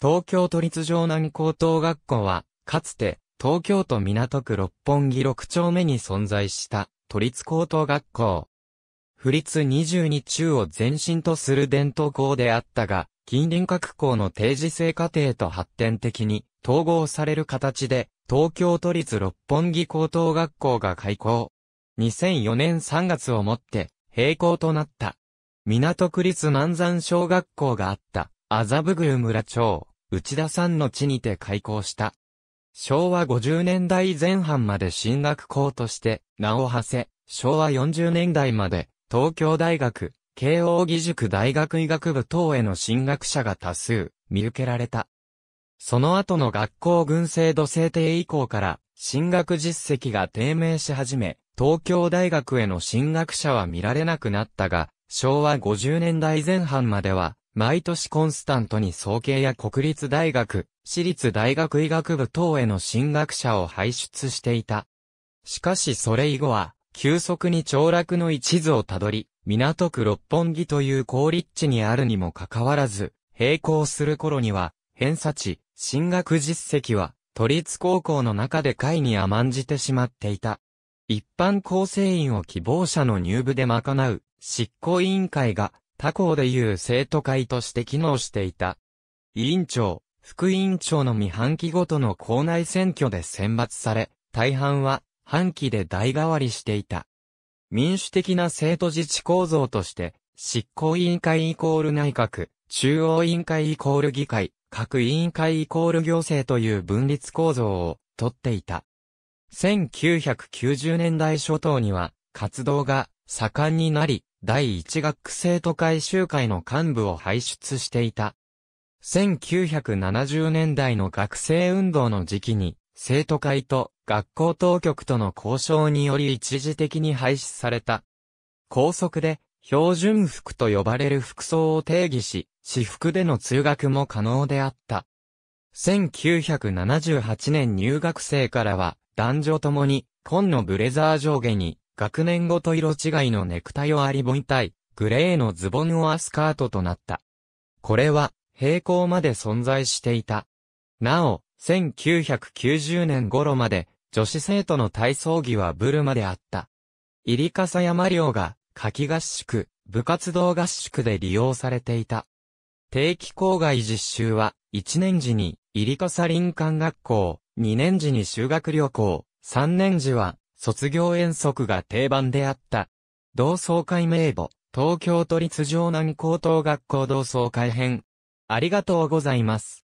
東京都立城南高等学校は、かつて、東京都港区六本木六丁目に存在した、都立高等学校。府立22中を前身とする伝統校であったが、近隣各校の定時制課程と発展的に統合される形で、東京都立六本木高等学校が開校。2004年3月をもって、閉校となった。港区立南山小学校があった、麻布郡村町。内田さんの地にて開校した。昭和50年代前半まで進学校として名を馳せ、昭和40年代まで東京大学、慶応義塾大学医学部等への進学者が多数見受けられた。その後の学校群制度制定以降から進学実績が低迷し始め、東京大学への進学者は見られなくなったが、昭和50年代前半までは毎年コンスタントに総計や国立大学、私立大学医学部等への進学者を輩出していた。しかしそれ以後は、急速に凋落の一途をたどり、港区六本木という高立地にあるにもかかわらず、並行する頃には、偏差値、進学実績は、都立高校の中で会に甘んじてしまっていた。一般構成員を希望者の入部で賄う、執行委員会が、他校でいう生徒会として機能していた。委員長、副委員長の未半期ごとの校内選挙で選抜され、大半は半期で代替わりしていた。民主的な生徒自治構造として、執行委員会イコール内閣、中央委員会イコール議会、各委員会イコール行政という分立構造をとっていた。1990年代初頭には活動が盛んになり、第一学生徒会集会の幹部を輩出していた。1970年代の学生運動の時期に、生徒会と学校当局との交渉により一時的に廃止された。高速で標準服と呼ばれる服装を定義し、私服での通学も可能であった。1978年入学生からは、男女ともに、紺のブレザー上下に、学年ごと色違いのネクタイをアリボンたい、グレーのズボンをアスカートとなった。これは、平行まで存在していた。なお、1990年頃まで、女子生徒の体操着はブルマであった。イリヤマ山オが、夏季合宿、部活動合宿で利用されていた。定期校外実習は、1年時に、イリカサ林間学校、2年時に修学旅行、3年時は、卒業遠足が定番であった。同窓会名簿、東京都立城南高等学校同窓会編。ありがとうございます。